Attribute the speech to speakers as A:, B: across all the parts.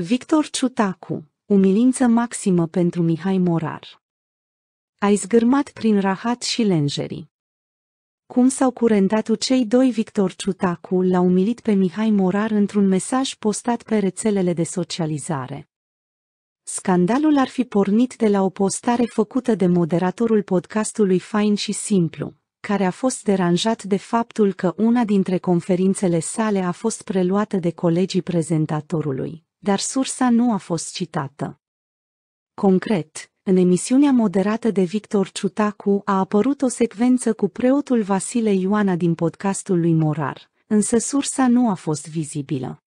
A: Victor Ciutacu, umilință maximă pentru Mihai Morar. Ai zgârmat prin rahat și lenjerii. Cum s-au curentat cei doi Victor Ciutacu l-a umilit pe Mihai Morar într-un mesaj postat pe rețelele de socializare. Scandalul ar fi pornit de la o postare făcută de moderatorul podcastului Fain și Simplu, care a fost deranjat de faptul că una dintre conferințele sale a fost preluată de colegii prezentatorului dar sursa nu a fost citată. Concret, în emisiunea moderată de Victor Ciutacu a apărut o secvență cu preotul Vasile Ioana din podcastul lui Morar, însă sursa nu a fost vizibilă.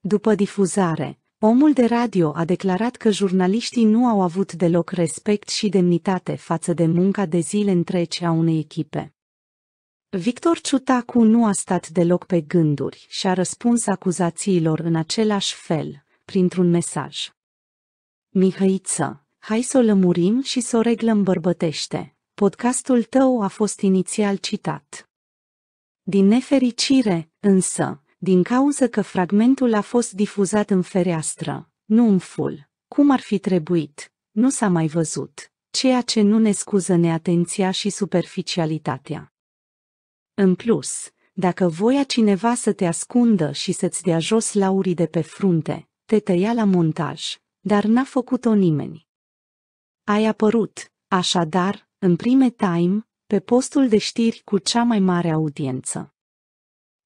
A: După difuzare, omul de radio a declarat că jurnaliștii nu au avut deloc respect și demnitate față de munca de zile întregi a unei echipe. Victor Ciutacu nu a stat deloc pe gânduri și a răspuns acuzațiilor în același fel, printr-un mesaj. Mihăiță, hai să o lămurim și să o reglăm bărbătește. Podcastul tău a fost inițial citat. Din nefericire, însă, din cauza că fragmentul a fost difuzat în fereastră, nu în ful, cum ar fi trebuit, nu s-a mai văzut, ceea ce nu ne scuză neatenția și superficialitatea. În plus, dacă voia cineva să te ascundă și să-ți dea jos laurii de pe frunte, te tăia la montaj, dar n-a făcut-o nimeni. Ai apărut, așadar, în prime time, pe postul de știri cu cea mai mare audiență.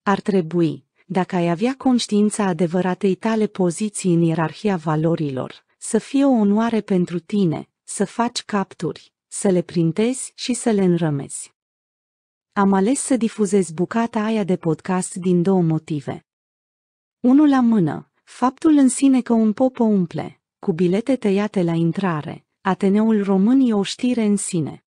A: Ar trebui, dacă ai avea conștiința adevăratei tale poziții în ierarhia valorilor, să fie o onoare pentru tine, să faci capturi, să le printezi și să le înrămezi. Am ales să difuzez bucata aia de podcast din două motive. Unul la mână, faptul în sine că un pop o umple, cu bilete tăiate la intrare, Ateneul român e o știre în sine.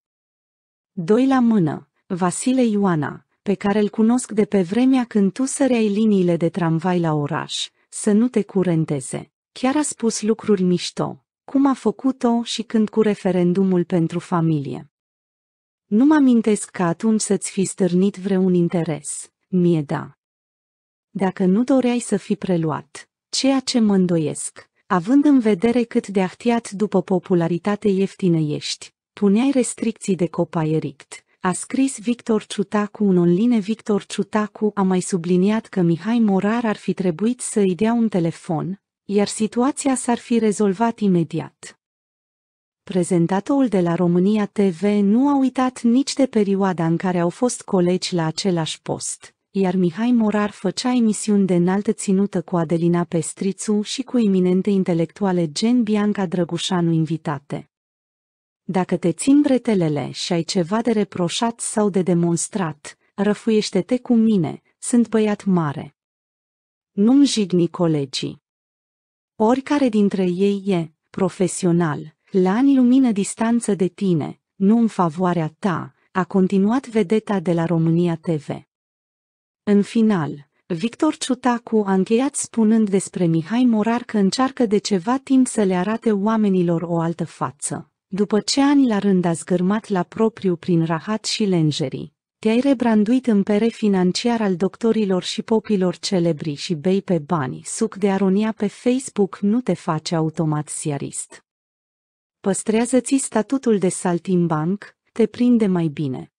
A: Doi la mână, Vasile Ioana, pe care îl cunosc de pe vremea când tu săreai liniile de tramvai la oraș, să nu te curenteze. Chiar a spus lucruri mișto, cum a făcut-o și când cu referendumul pentru familie. Nu mă amintesc că atunci să-ți fi stârnit vreun interes. Mie da. Dacă nu doreai să fi preluat, ceea ce mă îndoiesc, având în vedere cât de ahtiat după popularitate ieftină ești, puneai restricții de copaie rict, a scris Victor Ciutacu un online Victor Ciutacu a mai subliniat că Mihai Morar ar fi trebuit să i dea un telefon, iar situația s-ar fi rezolvat imediat prezentatorul de la România TV nu a uitat nici de perioada în care au fost colegi la același post, iar Mihai Morar făcea emisiuni de înaltă ținută cu Adelina Pestrițu și cu iminente intelectuale gen Bianca Drăgușanu invitate. Dacă te țin bretelele și ai ceva de reproșat sau de demonstrat, răfuiește-te cu mine, sunt băiat mare. Nu-mi jigni colegii. Oricare dintre ei e profesional, la ani lumină distanță de tine, nu în favoarea ta, a continuat vedeta de la România TV. În final, Victor Ciutacu a încheiat spunând despre Mihai Morar că încearcă de ceva timp să le arate oamenilor o altă față. După ce ani la rând a zgârmat la propriu prin rahat și lenjerii, te-ai rebranduit în pere financiar al doctorilor și popilor celebri și bei pe bani, suc de aronia pe Facebook nu te face automat siarist. Păstrează-ți statutul de saltimbanc, te prinde mai bine.